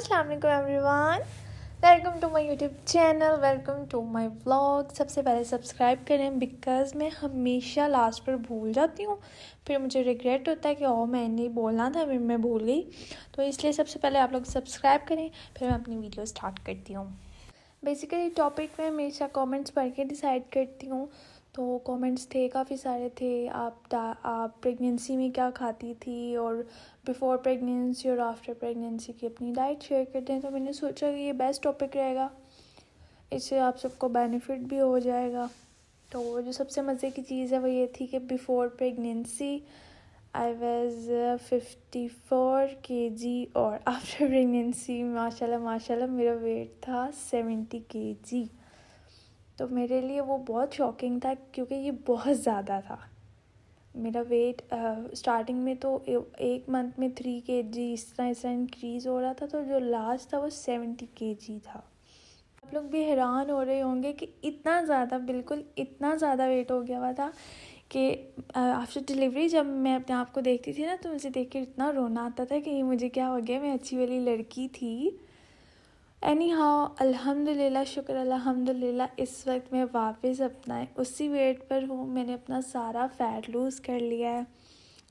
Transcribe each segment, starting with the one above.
अस्सलाम everyone welcome to my YouTube channel welcome to my vlog सबसे पहले subscribe करें बिकॉज़ मैं हमेशा लास्ट पर भूल जाती हूँ फिर मुझे रिग्रेट होता है कि ओ मैंने बोलना था फिर मैं भूल गई तो इसलिए सबसे पहले आप लोग सब्सक्राइब करें फिर मैं अपनी वीडियो स्टार्ट करती हूँ बेसिकली टॉपिक में हमेशा कॉमेंट्स पढ़ के डिसाइड करती हूँ तो कमेंट्स थे काफ़ी सारे थे आप आप प्रेगनेंसी में क्या खाती थी और बिफ़ोर प्रेगनेंसी और आफ्टर प्रेगनेंसी की अपनी डाइट शेयर करते हैं तो मैंने सोचा कि ये बेस्ट टॉपिक रहेगा इससे आप सबको बेनिफिट भी हो जाएगा तो जो सबसे मज़े की चीज़ है वो ये थी कि before pregnancy I was fifty four K G और आफ्टर प्रेगनेंसी माशाल्लाह माशाल्लाह मेरा वेट था सेवेंटी के जी तो मेरे लिए वो बहुत शॉकिंग था क्योंकि ये बहुत ज़्यादा था मेरा वेट स्टार्टिंग uh, में तो ए, एक मंथ में थ्री के जी इस तरह इस तरह इंक्रीज़ हो रहा था तो जो लास्ट था वो सेवेंटी के जी था आप लोग भी हैरान हो रहे होंगे कि इतना ज़्यादा बिल्कुल इतना ज़्यादा वेट हो गया हुआ था कि आफ्टर डिलीवरी जब मैं अपने आप को देखती थी ना तो मुझे देख कर इतना रोना आता था कि मुझे क्या हो गया मैं अच्छी वाली लड़की थी एनी हाउ अलहमदिल्ला शुक्र अलहमदिल्ला इस वक्त मैं वापस अपना उसी वेट पर हूँ मैंने अपना सारा फ़ैट लूज़ कर लिया है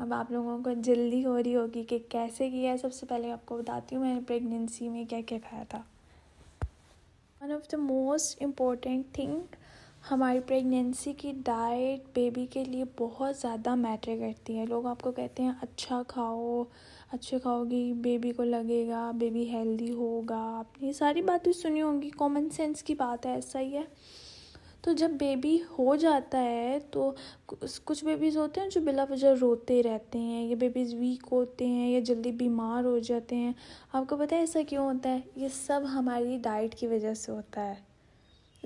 अब आप लोगों को जल्दी हो रही होगी कि कैसे किया है सबसे पहले आपको बताती हूँ मैंने प्रेगनेंसी में क्या क्या खाया था one of the most important thing हमारी प्रेगनेंसी की डाइट बेबी के लिए बहुत ज़्यादा मैटर करती है लोग आपको कहते हैं अच्छा खाओ अच्छे खाओगी बेबी को लगेगा बेबी हेल्दी होगा आपने ये सारी बातें सुनी होंगी कॉमन सेंस की बात है ऐसा ही है तो जब बेबी हो जाता है तो कुछ बेबीज़ होते हैं जो बिला वजह रोते रहते हैं या बेबीज़ वीक होते हैं या जल्दी बीमार हो जाते हैं आपको पता है ऐसा क्यों होता है ये सब हमारी डाइट की वजह से होता है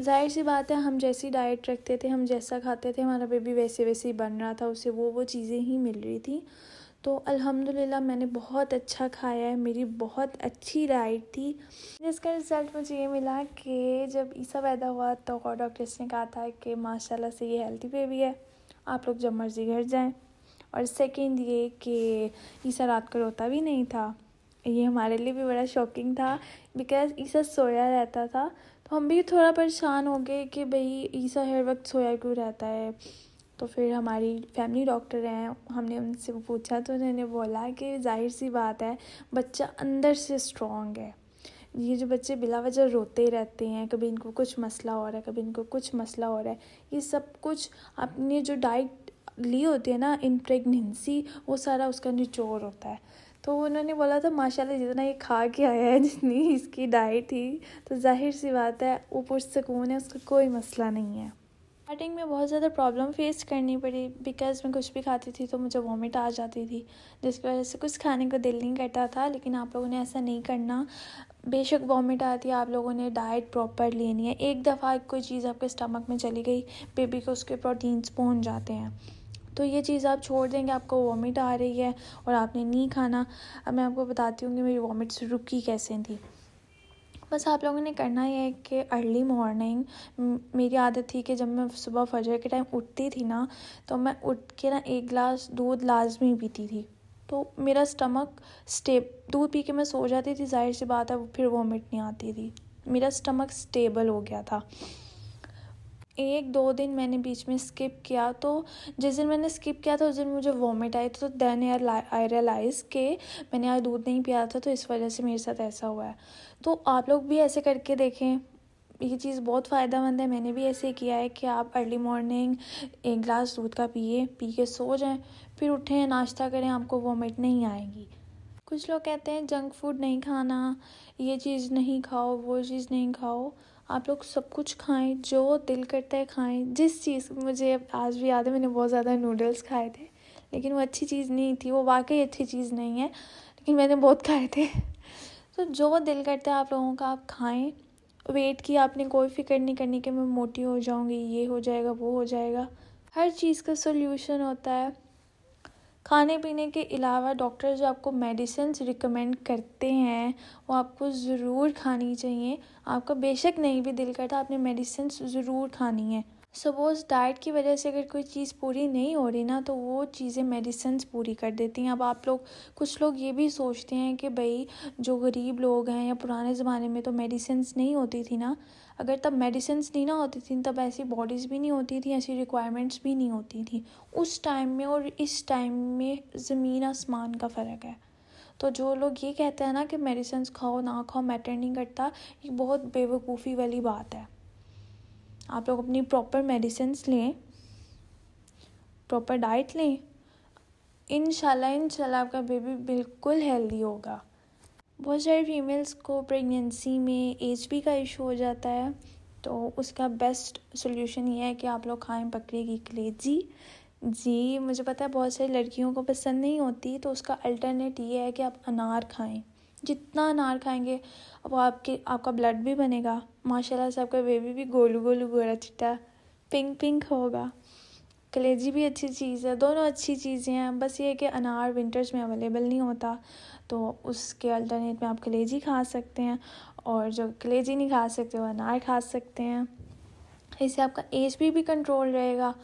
जाहिर सी बात है हम जैसी डाइट रखते थे हम जैसा खाते थे हमारा बेबी वैसे वैसे ही बन रहा था उसे वो वो चीज़ें ही मिल रही थी तो अल्हम्दुलिल्लाह मैंने बहुत अच्छा खाया है मेरी बहुत अच्छी डाइट थी जिसका रिज़ल्ट मुझे ये मिला कि जब ईसा पैदा हुआ तो डॉक्टर्स ने कहा था कि माशाल्लाह से ये हेल्दी बेबी है आप लोग जब मर्ज़ी घर जाएँ और सेकेंड ये कि ईसा रात को रोता भी नहीं था ये हमारे लिए भी बड़ा शॉकिंग था बिकॉज ईसा सोया रहता था तो हम भी थोड़ा परेशान हो गए कि भाई ईसा हर वक्त सोया क्यों रहता है तो फिर हमारी फैमिली डॉक्टर हैं हमने उनसे पूछा तो उन्होंने बोला कि जाहिर सी बात है बच्चा अंदर से स्ट्रॉन्ग है ये जो बच्चे बिला वजह रोते रहते हैं कभी इनको कुछ मसला हो रहा है कभी इनको कुछ मसला हो रहा है ये सब कुछ अपने जो डाइट ली होती है ना इन प्रेगनेंसी वो सारा उसका निचोड़ होता है तो उन्होंने बोला था माशाल्लाह जितना ये खा के आया है जितनी इसकी डाइट थी तो जाहिर सी बात है वो पुरसकून है उसका कोई मसला नहीं है स्टार्टिंग में बहुत ज़्यादा प्रॉब्लम फेस करनी पड़ी बिकॉज़ मैं कुछ भी खाती थी तो मुझे वॉमिट आ जाती थी जिसकी वजह से कुछ खाने को दिल नहीं करता था लेकिन आप लोगों ने ऐसा नहीं करना बेशक वॉमिट आती है आप लोगों ने डाइट प्रॉपर लेनी है एक दफ़ा कोई चीज़ आपके स्टमक में चली गई बेबी को उसके प्रोटीन्स पहुँच जाते हैं तो ये चीज़ आप छोड़ देंगे आपको वॉमिट आ रही है और आपने नहीं खाना अब मैं आपको बताती हूँ कि मेरी वॉमिट्स रुकी कैसे थी बस आप लोगों ने करना यह है कि अर्ली मॉर्निंग मेरी आदत थी कि जब मैं सुबह फजर के टाइम उठती थी ना तो मैं उठ के ना एक गिलास दूध लाजमी पीती थी तो मेरा स्टमक स्टेप दूध पी के मैं सो जाती थी जाहिर सी बात है फिर वॉमिट नहीं आती थी मेरा स्टमक स्टेबल हो गया था एक दो दिन मैंने बीच में स्किप किया तो जिस दिन मैंने स्किप किया था उस दिन मुझे वॉमिट आई तो देन यार आई रियलाइज़ के मैंने आज दूध नहीं पिया था तो इस वजह से मेरे साथ ऐसा हुआ है तो आप लोग भी ऐसे करके देखें ये चीज़ बहुत फ़ायदेमंद है मैंने भी ऐसे किया है कि आप अर्ली मॉर्निंग एक गिलास दूध का पिए पी के सो जाएँ फिर उठें नाश्ता करें आपको वॉमिट नहीं आएगी कुछ लोग कहते हैं जंक फूड नहीं खाना ये चीज़ नहीं खाओ वो चीज़ नहीं खाओ आप लोग सब कुछ खाएं जो दिल करता है खाएं जिस चीज़ मुझे आज भी याद है मैंने बहुत ज़्यादा नूडल्स खाए थे लेकिन वो अच्छी चीज़ नहीं थी वो वाकई अच्छी चीज़ नहीं है लेकिन मैंने बहुत खाए थे तो जो दिल करता है आप लोगों का आप खाएं वेट की आपने कोई फिक्र नहीं करनी कि मैं मोटी हो जाऊंगी ये हो जाएगा वो हो जाएगा हर चीज़ का सोल्यूशन होता है खाने पीने के अलावा डॉक्टर जो आपको मेडिसिन रिकमेंड करते हैं वो आपको ज़रूर खानी चाहिए आपका बेशक नहीं भी दिल करता आपने मेडिसिन ज़रूर खानी है सपोज़ डाइट की वजह से अगर कोई चीज़ पूरी नहीं हो रही ना तो वो चीज़ें मेडिसन्स पूरी कर देती हैं अब आप लोग कुछ लोग ये भी सोचते हैं कि भाई जो गरीब लोग हैं या पुराने ज़माने में तो मेडिसन्स नहीं होती थी ना अगर तब मेडिसिन नहीं ना होती थी तब ऐसी बॉडीज़ भी नहीं होती थी ऐसी रिक्वायरमेंट्स भी नहीं होती थी उस टाइम में और इस टाइम में ज़मीन आसमान का फ़र्क है तो जो लोग ये कहते हैं ना कि मेडिसन्स खाओ ना खाओ मैटर नहीं करता ये बहुत बेवकूफ़ी वाली बात है आप लोग अपनी प्रॉपर मेडिसिन लें प्रॉपर डाइट लें इन शाला आपका बेबी बिल्कुल हेल्दी होगा बहुत सारी फीमेल्स को प्रेगनेंसी में एज भी का इशू हो जाता है तो उसका बेस्ट सोल्यूशन ये है कि आप लोग खाएं बकरे की कलेजी जी मुझे पता है बहुत सारी लड़कियों को पसंद नहीं होती तो उसका अल्टरनेट ये है कि आप अनार खाएं जितना अनार खाएंगे अब आपके आपका ब्लड भी बनेगा माशाल्लाह से आपका बेबी भी गोलू गोलू गोरा चिट्टा पिंक पिंक होगा कलेजी भी अच्छी चीज़ है दोनों अच्छी चीज़ें हैं बस ये कि अनार विंटर्स में अवेलेबल नहीं होता तो उसके अल्टरनेट में आप कलेजी खा सकते हैं और जो कलेजी नहीं खा सकते वो अनार खा सकते हैं इससे आपका एज भी भी कंट्रोल रहेगा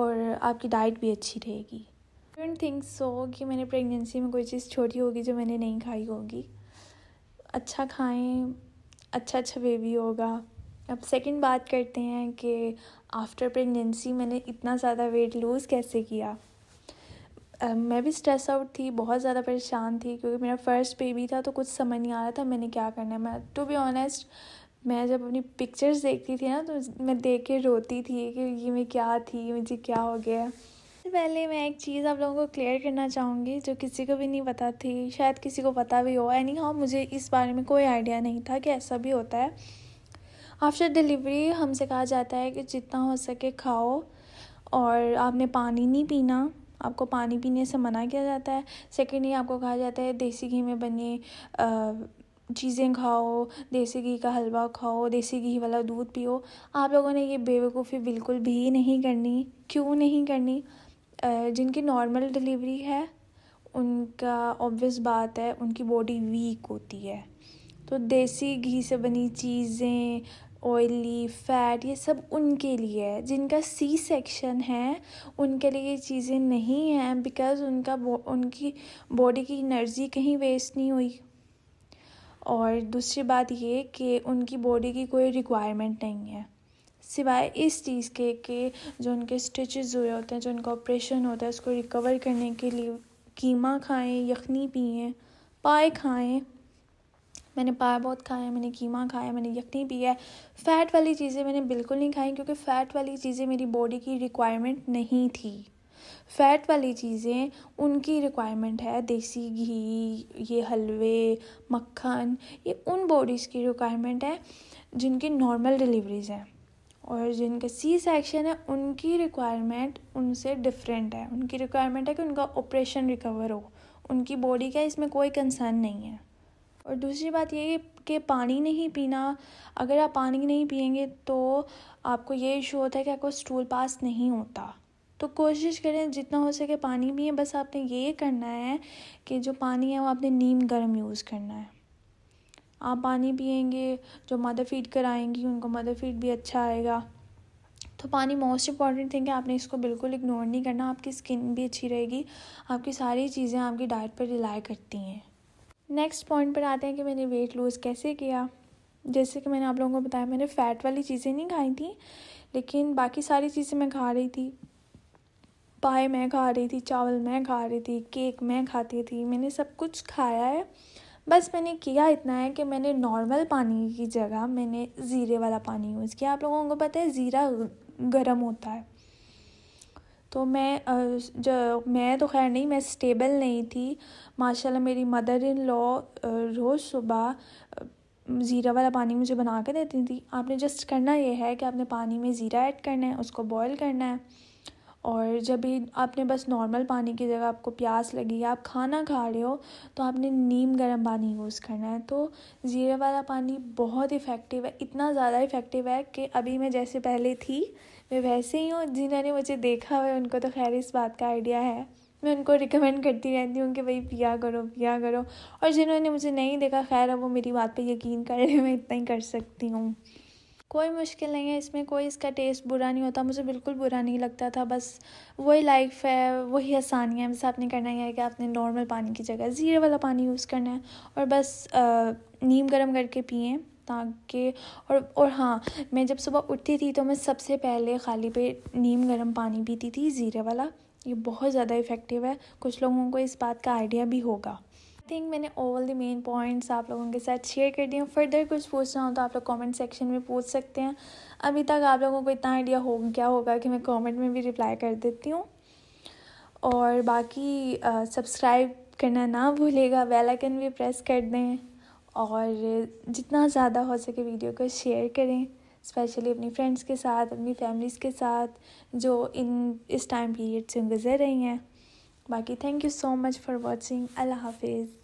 और आपकी डाइट भी अच्छी रहेगी डोंट थिंक सो कि मैंने प्रेगनेंसी में कोई चीज़ छोटी होगी जो मैंने नहीं खाई होगी अच्छा खाएं अच्छा अच्छा बेबी होगा अब सेकंड बात करते हैं कि आफ्टर प्रेगनेंसी मैंने इतना ज़्यादा वेट लूज़ कैसे किया Uh, मैं भी स्ट्रेस आउट थी बहुत ज़्यादा परेशान थी क्योंकि मेरा फर्स्ट बेबी था तो कुछ समझ नहीं आ रहा था मैंने क्या करना है मैं टू बी ऑनेस्ट मैं जब अपनी पिक्चर्स देखती थी ना तो मैं देख के रोती थी कि ये मैं क्या थी मुझे क्या हो गया पहले मैं एक चीज़ आप लोगों को क्लियर करना चाहूँगी जो किसी को भी नहीं पता थी शायद किसी को पता भी हो एनी हाँ मुझे इस बारे में कोई आइडिया नहीं था कि ऐसा भी होता है आफ्टर डिलीवरी हमसे कहा जाता है कि जितना हो सके खाओ और आपने पानी नहीं पीना आपको पानी पीने से मना किया जाता है सेकेंडली आपको कहा जाता है देसी घी में बने चीज़ें खाओ देसी घी का हलवा खाओ देसी घी वाला दूध पियो आप लोगों ने ये बेवकूफ़ी बिल्कुल भी नहीं करनी क्यों नहीं करनी जिनकी नॉर्मल डिलीवरी है उनका ऑब्वियस बात है उनकी बॉडी वीक होती है तो देसी घी से बनी चीज़ें ऑयली फैट ये सब उनके लिए है जिनका सी सेक्शन है उनके लिए ये चीज़ें नहीं हैं बिकॉज़ उनका उनकी बॉडी की एनर्जी कहीं वेस्ट नहीं हुई और दूसरी बात ये कि उनकी बॉडी की कोई रिक्वायरमेंट नहीं है सिवाय इस चीज़ के कि जो उनके स्टिचेस हुए होते हैं जो उनका ऑपरेशन होता है उसको रिकवर करने के लिए कीमा खाएं यखनी पिए पाए खाएं मैंने पाए बहुत खाए मैंने कीमा खाया मैंने यखनी पिया है फ़ैट वाली चीज़ें मैंने बिल्कुल नहीं खाई क्योंकि फ़ैट वाली चीज़ें मेरी बॉडी की रिक्वायरमेंट नहीं थी फ़ैट वाली चीज़ें उनकी रिक्वायरमेंट है देसी घी ये हलवे मक्खन ये उन बॉडीज़ की रिक्वायरमेंट है जिनकी नॉर्मल डिलीवरीज़ हैं और जिनके सी सेक्शन है उनकी रिक्वायरमेंट उनसे डिफरेंट है उनकी रिक्वायरमेंट है कि उनका ऑपरेशन रिकवर हो उनकी बॉडी का इसमें कोई कंसर्न नहीं है और दूसरी बात ये कि पानी नहीं पीना अगर आप पानी नहीं पियेंगे तो आपको ये इशू होता है कि आपको स्टूल पास नहीं होता तो कोशिश करें जितना हो सके पानी पिए बस आपने ये करना है कि जो पानी है वो आपने नीम गर्म यूज़ करना है आप पानी पियेंगे जो मदर फीड कराएंगी उनको मदर फीड भी अच्छा आएगा तो पानी मोस्ट इंपॉर्टेंट थिंग है आपने इसको बिल्कुल इग्नोर नहीं करना आपकी स्किन भी अच्छी रहेगी आपकी सारी चीज़ें आपकी डाइट पर रिलाई करती हैं नेक्स्ट पॉइंट पर आते हैं कि मैंने वेट लूज़ कैसे किया जैसे कि मैंने आप लोगों को बताया मैंने फ़ैट वाली चीज़ें नहीं खाई थी लेकिन बाकी सारी चीज़ें मैं खा रही थी पाए मैं खा रही थी चावल मैं खा रही थी केक मैं खाती थी मैंने सब कुछ खाया है बस मैंने किया इतना है कि मैंने नॉर्मल पानी की जगह मैंने ज़ीरे वाला पानी यूज़ किया आप लोगों को पता है ज़ीरा गर्म होता है तो मैं जो मैं तो खैर नहीं मैं स्टेबल नहीं थी माशाल्लाह मेरी मदर इन लॉ रोज़ सुबह ज़ीरा वाला पानी मुझे बना के देती थी आपने जस्ट करना यह है कि आपने पानी में ज़ीरा ऐड करना है उसको बॉईल करना है और जब भी आपने बस नॉर्मल पानी की जगह आपको प्यास लगी आप खाना खा रहे हो तो आपने नीम गर्म पानी यूज़ करना है तो ज़ीरे वाला पानी बहुत इफ़ेक्टिव है इतना ज़्यादा इफ़ेक्टिव है कि अभी मैं जैसे पहले थी मैं वैसे ही हूँ जिन्होंने मुझे देखा हुआ है उनको तो खैर इस बात का आइडिया है मैं उनको रिकमेंड करती रहती हूँ कि भाई पिया करो पिया करो और जिन्होंने मुझे नहीं देखा खैर अब वो मेरी बात पे यकीन कर रहे मैं इतना ही कर सकती हूँ कोई मुश्किल नहीं है इसमें कोई इसका टेस्ट बुरा नहीं होता मुझे बिल्कुल बुरा नहीं लगता था बस वही लाइफ है वही आसानी है बस आपने करना है कि आपने नॉर्मल पानी की जगह ज़ीरे वाला पानी यूज़ करना है और बस नीम गर्म करके पिए ताकि और और हाँ मैं जब सुबह उठती थी तो मैं सबसे पहले खाली पे नीम गर्म पानी पीती थी ज़ीरे वाला ये बहुत ज़्यादा इफ़ेक्टिव है कुछ लोगों को इस बात का आइडिया भी होगा थिंक मैंने ऑल द मेन पॉइंट्स आप लोगों के साथ शेयर कर दिए फर्दर कुछ पूछना हो तो आप लोग कमेंट सेक्शन में पूछ सकते हैं अभी तक आप लोगों को इतना आइडिया हो क्या होगा कि मैं कमेंट में भी रिप्लाई कर देती हूँ और बाकी सब्सक्राइब करना ना भूलेगा वेलाइकन आइकन भी प्रेस कर दें और जितना ज़्यादा हो सके वीडियो को शेयर करें स्पेशली अपनी फ्रेंड्स के साथ अपनी फैमिलीज़ के साथ जो इन इस टाइम पीरियड से गुजर रही हैं बाकी thank you so much for watching अल्लाह हाफिज़